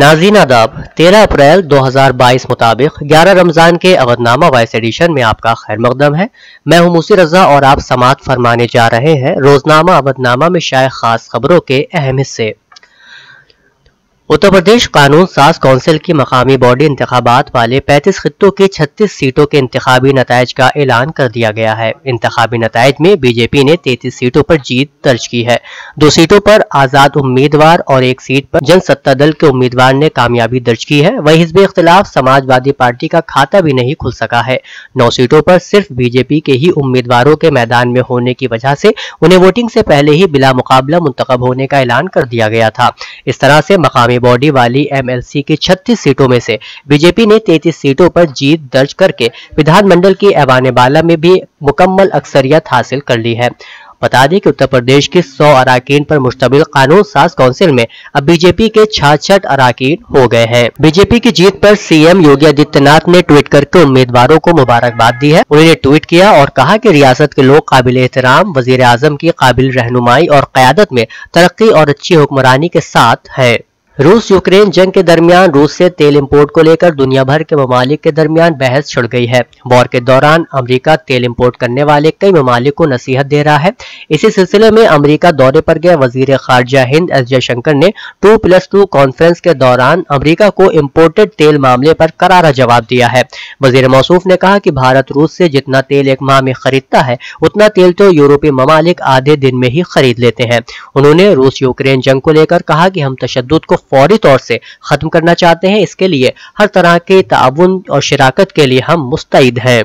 नाजीन आदाब 13 अप्रैल 2022 मुताबिक 11 रमज़ान के अवधनामा वाइस एडिशन में आपका खैर मकदम है मैं हूं मुसी रजा और आप समात फरमाने जा रहे हैं रोज़नामा अवधनामा में शायद ख़ास खबरों के अहम हिस्से उत्तर प्रदेश कानून साज काउंसिल की मकामी बॉडी इंतबात वाले 35 खितों की 36 सीटों के इंतबी नतज का ऐलान कर दिया गया है इंतबी नतज में बीजेपी ने 33 सीटों पर जीत दर्ज की है दो सीटों पर आज़ाद उम्मीदवार और एक सीट पर जन सत्ता दल के उम्मीदवार ने कामयाबी दर्ज की है वही हिजब इख्तलाफ समाजवादी पार्टी का खाता भी नहीं खुल सका है नौ सीटों पर सिर्फ बीजेपी के ही उम्मीदवारों के मैदान में होने की वजह से उन्हें वोटिंग से पहले ही बिला मुकाबला मुंतब होने का ऐलान कर दिया गया था इस तरह से मकामी बॉडी वाली एमएलसी की 36 सीटों में से बीजेपी ने 33 सीटों पर जीत दर्ज करके विधानमंडल की बाला में भी मुकम्मल अक्सरियत हासिल कर ली है बता दें कि उत्तर प्रदेश के 100 अराकीन पर मुश्तमिल कानून साज काउंसिल में अब बीजेपी के छाछठ अराकीन हो गए हैं बीजेपी की जीत पर सीएम योगी आदित्यनाथ ने ट्वीट करके उम्मीदवारों को मुबारकबाद दी है उन्होंने ट्वीट किया और कहा कि रियासत के लोग काबिल एहतराम वजीर आजम की काबिल रहनुमाई और क्यादत में तरक्की और अच्छी हुक्मरानी के साथ है रूस यूक्रेन जंग के दरमियान रूस से तेल इंपोर्ट को लेकर दुनिया भर के ममालिक के दरमियान बहस छिड़ गई है वॉर के दौरान अमेरिका तेल इंपोर्ट करने वाले कई ममालिक को नसीहत दे रहा है इसी सिलसिले में अमेरिका दौरे पर गए वजीर खारजा हिंद एस जयशंकर ने टू प्लस टू कॉन्फ्रेंस के दौरान अमरीका को इम्पोर्टेड तेल मामले पर करारा जवाब दिया है वजीर मौसूफ ने कहा की भारत रूस से जितना तेल एक माह में खरीदता है उतना तेल तो यूरोपीय ममालिक आधे दिन में ही खरीद लेते हैं उन्होंने रूस यूक्रेन जंग को लेकर कहा की हम तशद को फौरी तौर से खत्म करना चाहते हैं इसके लिए हर तरह के ताउन और शराकत के लिए हम मुस्तैद हैं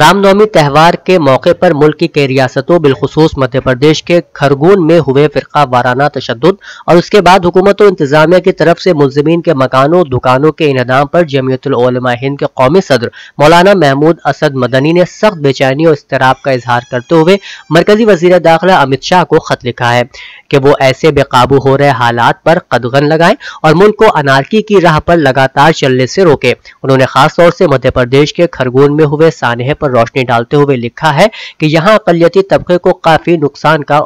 रामनवमी त्यौहार के मौके पर मुल्क की कई रियासतों बिलखसूस मध्य प्रदेश के खरगोन में हुए फ़िरका वाराना तशद और उसके बाद हुकूमत इंतजामिया की तरफ से मुलजमीन के मकानों दुकानों के इनदाम पर जमीयतलमा हिंद के कौमी सदर मौलाना महमूद असद मदनी ने सख्त बेचैनी और इसतराब का इजहार करते हुए मरकजी वजीर दाखिला अमित शाह को ख़त लिखा है कि वो ऐसे बेकाबू हो रहे हालात पर कदगन लगाएं और मुल्क को अनारकी की राह पर लगातार चलने से रोके उन्होंने खासतौर से मध्य प्रदेश के खरगोन में हुए सानहे पर पर रोशनी डालते हुए लिखा है कि यहाँ अकलियती तबके को काफ़ी नुकसान का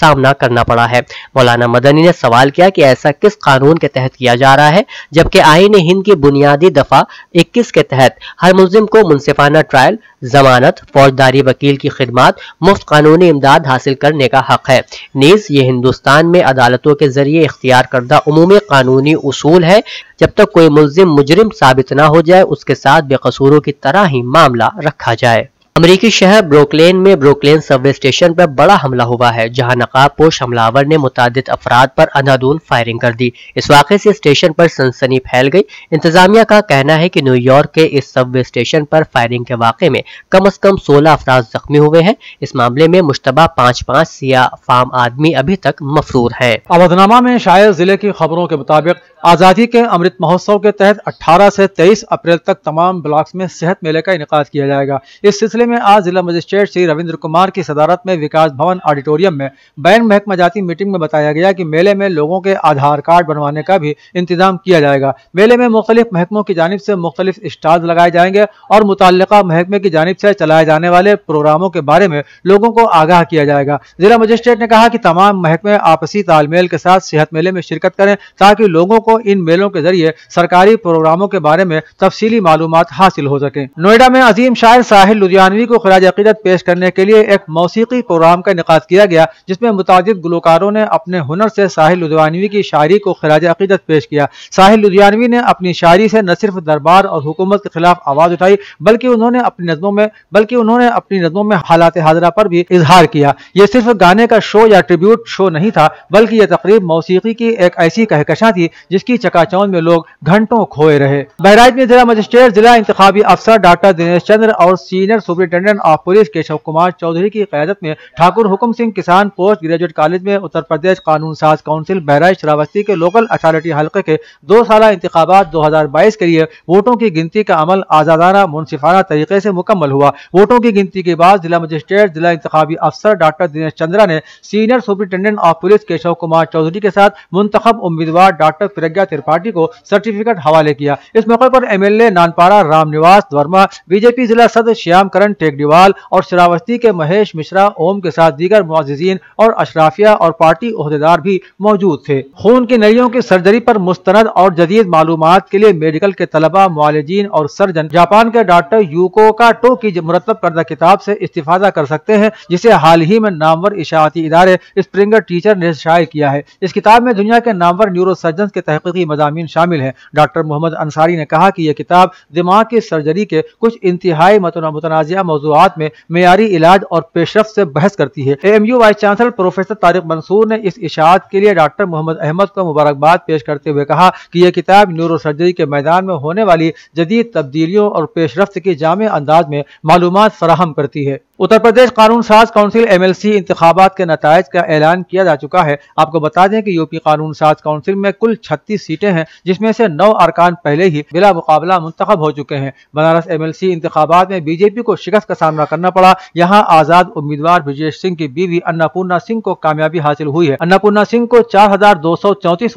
सामना करना पड़ा है मौलाना मदनी ने सवाल किया कि ऐसा किस कानून के तहत किया जा रहा है जबकि आइन हिंद की बुनियादी दफा 21 के तहत हर मुलिम को मुनसिफाना ट्रायल जमानत फौजदारी वकील की खिदमत मुफ्त कानूनी इमदाद हासिल करने का हक है नीज ये हिंदुस्तान में अदालतों के जरिए इख्तियार करदा उमूमी कानूनी असूल है जब तक कोई मुलिम मुजरिम साबित ना हो जाए उसके साथ बेकसूरों की तरह ही मामला रखा जाए अमेरिकी शहर ब्रोकलेन में ब्रोकलेन सबवे स्टेशन पर बड़ा हमला हुआ है जहां नकाबपोश हमलावर ने मुताद अफराद पर अंधाधुन फायरिंग कर दी इस वाक़े से स्टेशन पर सनसनी फैल गई इंतजामिया का कहना है कि न्यूयॉर्क के इस सबवे स्टेशन पर फायरिंग के वाक़े में कम अज कम सोलह अफराद जख्मी हुए हैं इस मामले में मुशतबा पाँच पाँच सिया फार्म आदमी अभी तक मफरूर है अवधनामा में शायद जिले की खबरों के मुताबिक आज़ादी के अमृत महोत्सव के तहत अठारह ऐसी तेईस अप्रैल तक तमाम ब्लॉक में सेहत मेले का इनका किया जाएगा इस सिलसिले में आज जिला मजिस्ट्रेट श्री रविंद्र कुमार की सदारत में विकास भवन ऑडिटोरियम में बैन महकमा जाति मीटिंग में बताया गया कि मेले में लोगों के आधार कार्ड बनवाने का भी इंतजाम किया जाएगा मेले में मुख्तलिफ महकमों की जानब से मुख्तलिफ स्टाल लगाए जाएंगे और मुतल महकमे की जानब से चलाए जाने वाले प्रोग्रामों के बारे में लोगों को आगाह किया जाएगा जिला मजिस्ट्रेट ने कहा कि तमाम महकमे आपसी तालमेल के साथ सेहत मेले में शिरकत करें ताकि लोगों को इन मेलों के जरिए सरकारी प्रोग्रामों के बारे में तफसीली मालूम हासिल हो सके नोएडा में अजीम शायर साहिल लुधियानवी थानवी को खराज अकीदत पेश करने के लिए एक मौसीकी प्रोग्राम का इनका किया गया जिसमें मुतद गुलकारों ने अपने हुनर से साहिल लुधियानवी की शायरी को खराज अकीदत पेश किया साहिल लुधियानवी ने अपनी शायरी से न सिर्फ दरबार और हुकूमत के खिलाफ आवाज़ उठाई बल्कि उन्होंने अपनी नज़मों में बल्कि उन्होंने अपनी नज़मों में हालात हाजरा पर भी इजहार किया ये सिर्फ गाने का शो या ट्रिब्यूट शो नहीं था बल्कि यह तकरीब मौसीकी की एक ऐसी कहकशा थी जिसकी चकाचौंध में लोग घंटों खोए रहे बहराइच में जिला मजिस्ट्रेट जिला इंतबी अफसर डॉक्टर दिनेश चंद्र और senior superintendent of police Keshav Kumar Chaudhary की क्यादत में ठाकुर हुक्म सिंह किसान पोस्ट ग्रेजुएट कॉलेज में उत्तर प्रदेश कानून साज काउंसिल बहराइच श्रावस्ती के लोकल अथॉरिटी हल्के के दो साल इंतबात दो हजार बाईस के लिए वोटों की गिनती का अमल आजादाना मुनसिफाना तरीके ऐसी मुकम्मल हुआ वोटों की गिनती के बाद जिला मजिस्ट्रेट जिला इंतबी अफसर डॉक्टर दिनेश चंद्रा ने senior superintendent of police Keshav Kumar Chaudhary के साथ मुंतब उम्मीदवार डॉक्टर प्रज्ञा त्रिपाठी को सर्टिफिकेट हवाले किया इस मौके एल एमएलए नानपाड़ा राम निवास वर्मा बीजेपी जिला सदर श्याम करण हसन टेकडीवाल और शरावस्ती के महेश मिश्रा ओम के साथ दीगर मुआजीन और अशराफिया और पार्टी अहदेदार भी मौजूद थे खून की नलियों की सर्जरी पर मुस्तंद और जदीद मालूम के लिए मेडिकल के तलबा मालजीन और सर्जन जापान के डॉक्टर यूको टो की मुरतब करदा किताब ऐसी इस्तीफादा कर सकते हैं जिसे हाल ही में नामवर इशाती इदारे स्प्रिंगर टीचर ने शायद किया है इस किताब में दुनिया के नामवर न्यूरो सर्जन के तहकी मजामी शामिल है डॉक्टर मोहम्मद अंसारी ने कहा की यह किताब दिमाग की सर्जरी के कुछ इंतहाई मतनाज़ तोजिया मौजूद में मैारी इलाज और पेशरफ ऐसी बहस करती है M U vice chancellor professor Tariq Mansoor ने इस इशात के लिए डॉक्टर मोहम्मद अहमद को मुबारकबाद पेश करते हुए कहा की यह किताब न्यूरो सर्जरी के मैदान में होने वाली जदीद तब्दीलियों और पेशरफ की जामे अंदाज में मालूम फराहम करती है उत्तर प्रदेश कानून साज काउंसिल एमएलसी इंतबात के नतज का ऐलान किया जा चुका है आपको बता दें कि यूपी कानून साज काउंसिल में कुल 36 सीटें हैं जिसमें से नौ अरकान पहले ही बिला मुकाबला मुंतब हो चुके हैं बनारस एमएलसी इंतबात में बीजेपी को शिकस्त का सामना करना पड़ा यहाँ आजाद उम्मीदवार ब्रजेश सिंह की बीवी अन्नापूर्णा सिंह को कामयाबी हासिल हुई है अन्नापूर्णा सिंह को चार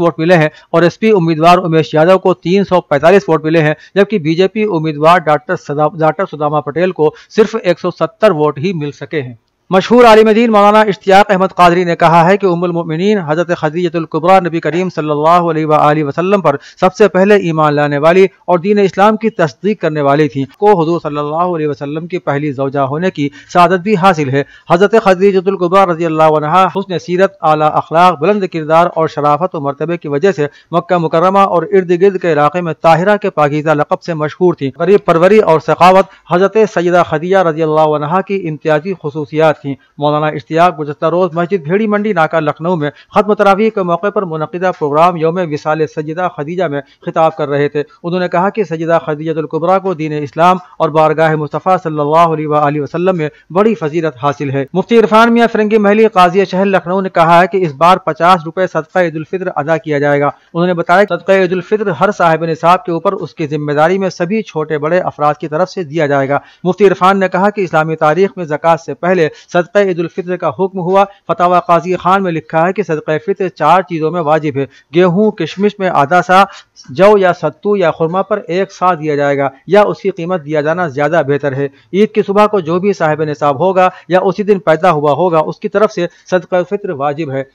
वोट मिले हैं और एस उम्मीदवार उमेश यादव को तीन वोट मिले हैं जबकि बीजेपी उम्मीदवार डॉक्टर डॉक्टर सुदामा पटेल को सिर्फ एक वोट रिपोर्ट ही मिल सके हैं मशहूर आलिमदीन मौलाना इश्तियाक अहमद कादरी ने कहा है कि मोमिनीन हज़रत खदीजतुल्कुबरा नबी करीम सल्लल्लाहु अलैहि वसल्लम पर सबसे पहले ईमान लाने वाली और दीन इस्लाम की तस्दीक करने वाली थी को हजूर सल्लल्लाहु अलैहि वसल्लम की पहली जवजा होने की शादत भी हासिल है हज़रत खदीजतुल्कुबरा रजी अल्लाह हसन सीरत आला अखलाक बुलंद किरदार और शराफत और मरतबे की वजह से मक्का मुकरमा और इर्द गिर्द के इलाके में ताहिरा के पाकिजा लकब से मशहूर थी गरीब परवरी और सखावत हज़रत सैदा खदिया रजी अल्लाह की इम्तियाजी खसूसियात थी मौलाना इश्तियाक गुजशत रोज़ मस्जिद भेड़ी मंडी नाका लखनऊ में ख़त्म तरावी के मौके पर मुनदा प्रोग्राम योम विसाल सजदा खदीजा में खिताब कर रहे थे उन्होंने कहा कि सजदा खदीजतुल्कुबरा को दीन इस्लाम और बारगाह मुस्तफ़ा सल्ला वसलम में बड़ी फजीलत हासिल है मुफ्ती इरफान मियाँ फिरंगी महली काजिया शहर लखनऊ ने कहा है कि इस बार पचास रुपए सदका ईदालफ़ितर अदा किया जाएगा उन्होंने बताया सदका ईदालफ़ितर हर साहिब निसाब के ऊपर उसकी जिम्मेदारी में सभी छोटे बड़े अफराद की तरफ से दिया जाएगा मुफ्ती इरफान ने कहा कि इस्लामी तारीख में जक़ात से पहले सदक़ ईदालफ़ितर का हुक्म हुआ फतावा काजी खान में लिखा है कि सदक़ फ़ितर चार चीज़ों में वाजिब है गेहूँ किशमिश में आधा सा जौ या सत्तू या खुरमा पर एक सा दिया जाएगा या उसकी कीमत दिया जाना ज़्यादा बेहतर है ईद की सुबह को जो भी साहिब निसाब होगा या उसी दिन पैदा हुआ होगा उसकी तरफ से सदक़ फ़ितर वाजिब है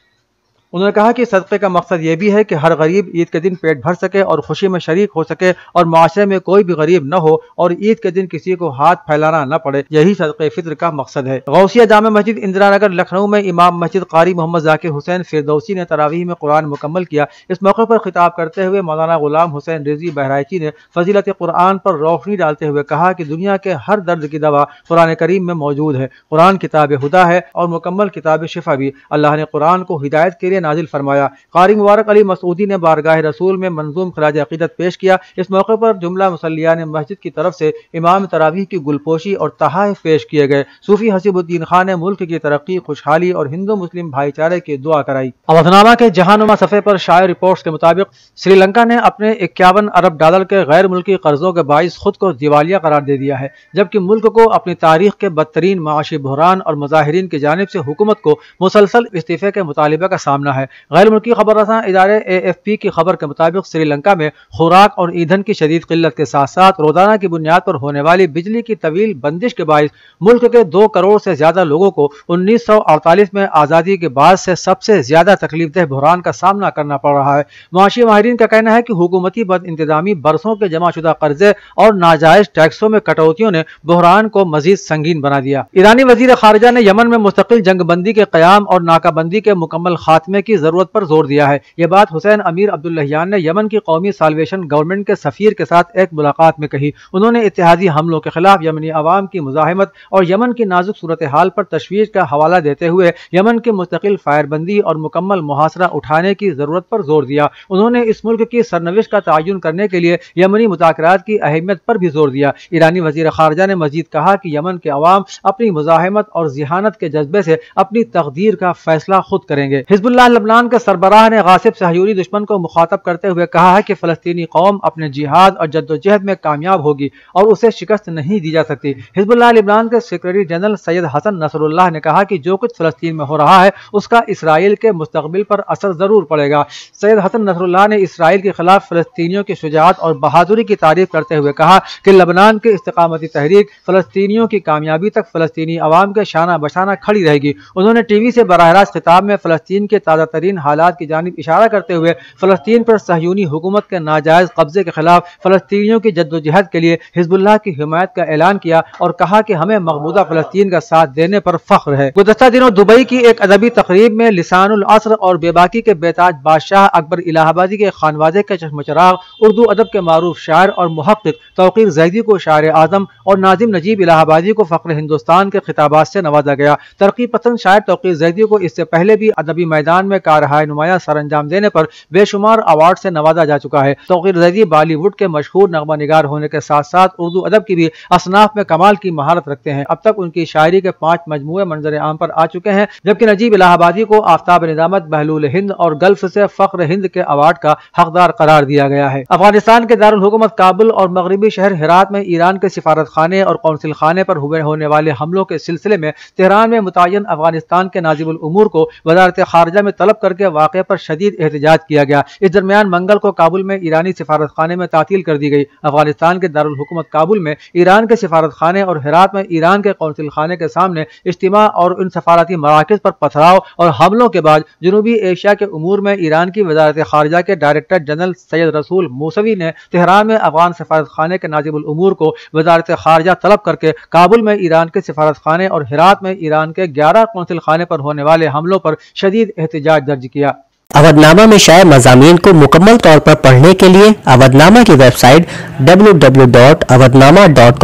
उन्होंने कहा कि सदक़े का मकसद ये भी है कि हर गरीब ईद के दिन पेट भर सके और खुशी में शरीक हो सके और माशरे में कोई भी गरीब न हो और ईद के दिन किसी को हाथ फैलाना न पड़े यही सदक़ फितर का मकसद है गौसिया जामा मस्जिद इंदिरा नगर लखनऊ में इमाम मस्जिद कारी मोहम्मद जाकिर हुसैन फिरदौसी ने तरावी में कुरान मुकम्मल किया इस मौके पर खिताब करते हुए मौलाना गुलाम हुसैन रिजी बहराइची ने फजीलत कुरान पर रोशनी डालते हुए कहा कि दुनिया के हर दर्द की दवा कुरान करीम में मौजूद है कुरान किताब हुदा है और मुकम्मल किताब शिफा भी अल्लाह ने कुरान को हिदायत के लिए नाजिल फरमाया कारी मुबारक अली मसूदी ने बारगाह रसूल में मंजूम खराज अकीदत पेश किया इस मौके पर जुमला मुसलिया ने मस्जिद की तरफ से इमाम तरावीह की गुलपोशी और तहाइफ पेश किए गए सूफी हसीबुद्दीन खान ने मुल्क की तरक्की खुशहाली और हिंदू मुस्लिम भाईचारे की दुआ कराई अवधनामा के जहानुमा सफ़े पर शायर रिपोर्ट के मुताबिक श्रीलंका ने अपने इक्यावन अरब डॉलर के गैर मुल्की कर्जों के बायस खुद को दिवालिया करार दे दिया है जबकि मुल्क को अपनी तारीख के बदतरीन माशी बहरान और मजाहरीन की जानब से हुकूमत को मुसलसल इस्तीफे के मुतालबा का सामना सामना है गैर मुल्की खबर रसा इदारे ए एफ पी की खबर के मुताबिक श्रीलंका में खुराक और ईंधन की शदीद किल्लत के साथ साथ रोजाना की बुनियाद पर होने वाली बिजली की तवील बंदिश के बायस मुल्क के दो करोड़ से ज्यादा लोगों को उन्नीस सौ अड़तालीस में आज़ादी के बाद से सबसे ज्यादा तकलीफ दह बहरान का सामना करना पड़ रहा है मुआशी माहरीन का कहना है की हुकूमती बद इंतजामी बरसों के जमा शुदा कर्जे और नाजायज टैक्सों में कटौतियों ने बहरान को मजीद संगीन बना दिया ईरानी वजीर खारजा ने यमन में मुस्तकिल जंगबंदी के क्याम और नाकाबंदी के मुकम्मल खात्मे करने की जरूरत पर जोर दिया है यह बात हुसैन अमीर अब्दुल्लहयान ने यमन की कौमी सालवेशन गवर्नमेंट के सफीर के साथ एक मुलाकात में कही उन्होंने इतिहादी हमलों के खिलाफ यमनी आवाम की मुजाहमत और यमन की नाजुक सूरत हाल पर तशवीश का हवाला देते हुए यमन की मुस्तकिल फायरबंदी और मुकम्मल मुहासरा उठाने की जरूरत पर जोर दिया उन्होंने इस मुल्क की सरनविश का तयन करने के लिए यमनी मुजाकर की अहमियत पर भी जोर दिया ईरानी वजीर खारजा ने मजीद कहा कि यमन के अवाम अपनी मुजाहमत और जिहानत के जज्बे से अपनी तकदीर का फैसला खुद करेंगे हिजबुल्ला वहाँ लबनान के सरबराह ने गासिब सहयूरी दुश्मन को मुखातब करते हुए कहा है कि फ़लस्तनी कौम अपने जिहाद और जद्दोजहद में कामयाब होगी और उसे शिकस्त नहीं दी जा सकती हिजबुल्ला लबनान के secretary general Sayyed Hassan Nasrallah ने कहा कि जो कुछ फ़लस्तीन में हो रहा है उसका इसराइल के मुस्तबिल पर असर ज़रूर पड़ेगा सैयद हसन नसरुल्लाह ने इसराइल के खिलाफ फ़लस्तियों की शुजात और बहादुरी की तारीफ करते हुए कहा कि लबनान के इस्तकामती तहरीक फ़लस्तियों की कामयाबी तक फ़लस्तनी आवाम के शाना बशाना खड़ी रहेगी उन्होंने टी वी से बरह रास्त खिताब में फ़लस्तीन के ताज़ा तरीन हालात की जानब इशारा करते हुए फ़लस्तीन पर सहयूनी हुकूमत के नाजायज़ कब्ज़े के खिलाफ फ़लस्तियों की जद्दोजहद के लिए हिजबुल्ला की हिमायत का ऐलान किया और कहा कि हमें मकबूजा फ़लस्तीन का साथ देने पर फख्र है गुजस्ता दिनों दुबई की एक अदबी तकरीब में लिसानसर और बेबाकी के बेताज बादशाह अकबर इलाहाबादी के खानवाजे के चश्मचराग उर्दू अदब के मरूफ शायर और महक़ तोकीर जैदी को शायर आजम और नाजिम नजीब इलाहाबादी को फ़ख्र हिंदुस्तान के खिताबात से नवाजा गया तरक्की पसंद शायर तोकीर जैदी को इससे पहले भी अदबी मैदान में कारहाय नुमाया सरंजाम देने पर बेशुमार अवार्ड से नवाजा जा चुका है तोकीर रजी बॉलीवुड के मशहूर नगमा निगार होने के साथ साथ उर्दू अदब की भी असनाफ में कमाल की महारत रखते हैं अब तक उनकी शायरी के पांच मजमू मंजर आम पर आ चुके हैं जबकि नजीब इलाहाबादी को आफ्ताब निजामत बहलूल हिंद और गल्फ से फख्र हिंद के अवार्ड का हकदार करार दिया गया है अफगानिस्तान के दारकूमत काबुल और मगरबी शहर हिरात में ईरान के सिफारत खाने और कौंसिल खाने पर हुए होने वाले हमलों के सिलसिले में तेहरान में मुतन अफगानिस्तान के नाजिबुल उमूर को वजारत खारजा में तलब करके वाक़े पर शदीद एहतजाज किया गया इस दरमियान मंगल को काबुल में ईरानी सिफारत खाने में तातील कर दी गई अफगानिस्तान के दारकूमत काबुल में ईरान के सिफारत खाने और हरात में ईरान के कौंसिल खाने के सामने इज्तम और उन सफारती मराकज़ पर पथराव और हमलों के बाद जनूबी एशिया के अमूर में ईरान की वजारत खारजा के डायरेक्टर जनरल सैयद रसूल मूसवी ने तेहरान में अफगान सफारत खाने के नाजिबुलमूर को वजारत खारजा तलब करके काबुल में ईरान के सिफारत खाने और हिरात में ईरान के ग्यारह कौंसिल खाने पर होने वाले हमलों पर शदीद एहतजाज एहतजाज दर्ज किया अवधनामा में शायद मजामी को मुकम्मल तौर पर पढ़ने के लिए अवधनामा की वेबसाइट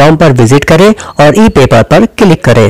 कॉम पर विजिट करें और ई पेपर पर क्लिक करें